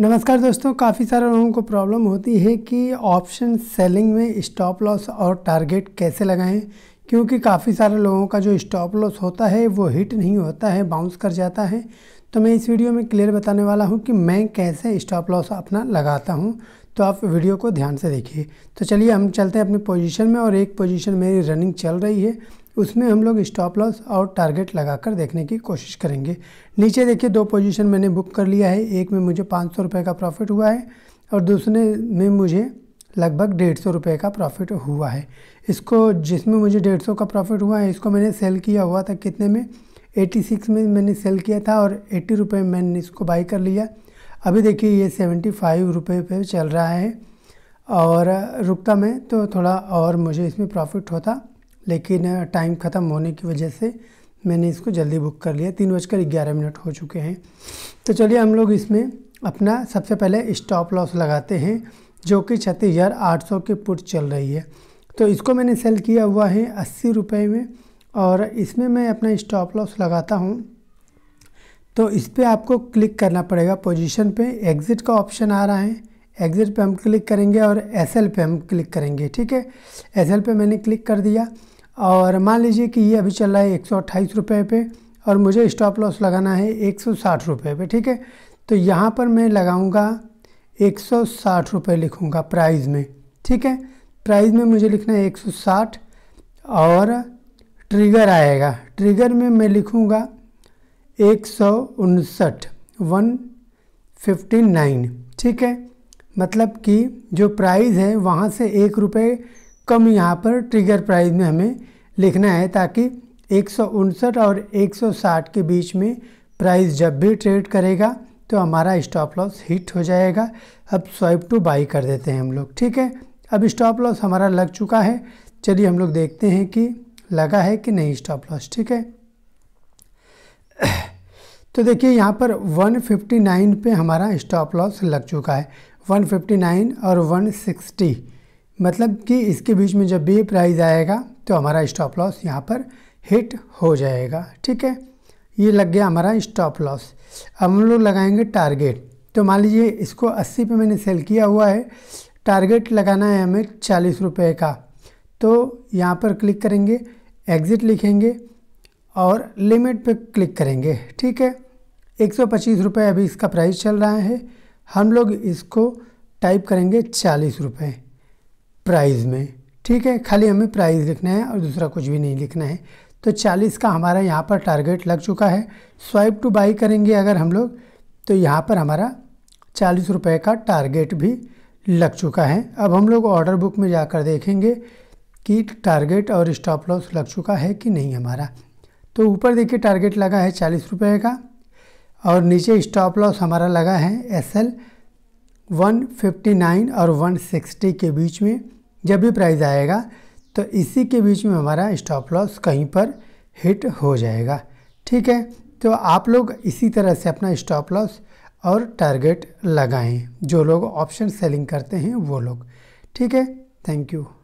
नमस्कार दोस्तों काफ़ी सारे लोगों को प्रॉब्लम होती है कि ऑप्शन सेलिंग में स्टॉप लॉस और टारगेट कैसे लगाएं क्योंकि काफ़ी सारे लोगों का जो स्टॉप लॉस होता है वो हिट नहीं होता है बाउंस कर जाता है तो मैं इस वीडियो में क्लियर बताने वाला हूँ कि मैं कैसे स्टॉप लॉस अपना लगाता हूँ तो आप वीडियो को ध्यान से देखिए तो चलिए हम चलते हैं अपनी पोजिशन में और एक पोजिशन मेरी रनिंग चल रही है उसमें हम लोग स्टॉप लॉस और टारगेट लगाकर देखने की कोशिश करेंगे नीचे देखिए दो पोजीशन मैंने बुक कर लिया है एक में मुझे पाँच सौ रुपये का प्रॉफिट हुआ है और दूसरे में मुझे लगभग डेढ़ सौ रुपये का प्रॉफिट हुआ है इसको जिसमें मुझे डेढ़ सौ का प्रॉफिट हुआ है इसको मैंने सेल किया हुआ था कितने में एटी सिक्स में मैंने सेल किया था और एट्टी रुपये में मैंने इसको बाई कर लिया अभी देखिए ये सेवेंटी फाइव रुपये पे चल रहा है और रुकता मैं तो थोड़ा और मुझे इसमें प्रॉफिट होता लेकिन टाइम ख़त्म होने की वजह से मैंने इसको जल्दी बुक कर लिया तीन बजकर ग्यारह मिनट हो चुके हैं तो चलिए हम लोग इसमें अपना सबसे पहले स्टॉप लॉस लगाते हैं जो कि छत्तीस हज़ार आठ सौ की पुट चल रही है तो इसको मैंने सेल किया हुआ है अस्सी रुपये में और इसमें मैं अपना स्टॉप लॉस लगाता हूँ तो इस पर आपको क्लिक करना पड़ेगा पोजिशन पर एग्ज़िट का ऑप्शन आ रहा है एग्ज़िट पर हम क्लिक करेंगे और एस पे हम क्लिक करेंगे ठीक है एस पे मैंने क्लिक कर दिया और मान लीजिए कि ये अभी चल रहा है एक सौ रुपये पे और मुझे स्टॉप लॉस लगाना है एक सौ साठ रुपये पे ठीक है तो यहाँ पर मैं लगाऊंगा एक सौ साठ रुपये लिखूँगा प्राइस में ठीक है प्राइस में मुझे लिखना है एक सौ साठ और ट्रिगर आएगा ट्रिगर में मैं लिखूँगा एक सौ उनसठ वन फिफ्टी नाइन ठीक है मतलब कि जो प्राइस है वहाँ से एक रुपये कम यहाँ पर ट्रिगर प्राइस में हमें लिखना है ताकि एक और 160 के बीच में प्राइस जब भी ट्रेड करेगा तो हमारा स्टॉप लॉस हिट हो जाएगा अब स्वाइप टू बाई कर देते हैं हम लोग ठीक है अब स्टॉप लॉस हमारा लग चुका है चलिए हम लोग देखते हैं कि लगा है कि नहीं स्टॉप लॉस ठीक है तो देखिए यहाँ पर 159 पे हमारा स्टॉप लॉस लग चुका है 159 और 160 मतलब कि इसके बीच में जब भी प्राइस आएगा तो हमारा स्टॉप लॉस यहाँ पर हिट हो जाएगा ठीक है ये लग गया हमारा स्टॉप लॉस अब हम लोग लगाएंगे टारगेट तो मान लीजिए इसको 80 पे मैंने सेल किया हुआ है टारगेट लगाना है हमें चालीस रुपये का तो यहाँ पर क्लिक करेंगे एग्ज़िट लिखेंगे और लिमिट पे क्लिक करेंगे ठीक है एक सौ अभी इसका प्राइस चल रहा है हम लोग इसको टाइप करेंगे चालीस रुपये प्राइस में ठीक है खाली हमें प्राइस लिखना है और दूसरा कुछ भी नहीं लिखना है तो 40 का हमारा यहाँ पर टारगेट लग चुका है स्वाइप टू बाई करेंगे अगर हम लोग तो यहाँ पर हमारा चालीस रुपये का टारगेट भी लग चुका है अब हम लोग ऑर्डर बुक में जाकर देखेंगे कि टारगेट और स्टॉप लॉस लग चुका है कि नहीं हमारा तो ऊपर देखिए टारगेट लगा है चालीस रुपये का और नीचे स्टॉप लॉस हमारा लगा है S L one fifty nine और वन सिक्सटी के बीच में जब भी प्राइस आएगा तो इसी के बीच में हमारा स्टॉप लॉस कहीं पर हिट हो जाएगा ठीक है तो आप लोग इसी तरह से अपना स्टॉप लॉस और टारगेट लगाएं जो लोग ऑप्शन सेलिंग करते हैं वो लोग ठीक है थैंक यू